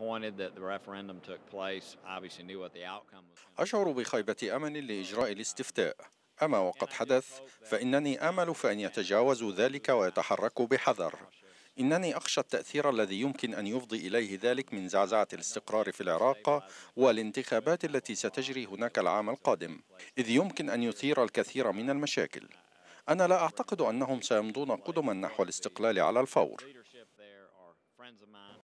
disappointed that the referendum took place. Obviously knew what the outcome was. أشعر بخيبة أمل لإجراء الاستفتاء. أما وقد حدث فإنني آمل في أن يتجاوزوا ذلك ويتحركوا بحذر إنني أخشى التأثير الذي يمكن أن يفضي إليه ذلك من زعزعة الاستقرار في العراق والانتخابات التي ستجري هناك العام القادم إذ يمكن أن يثير الكثير من المشاكل أنا لا أعتقد أنهم سيمضون قدما نحو الاستقلال على الفور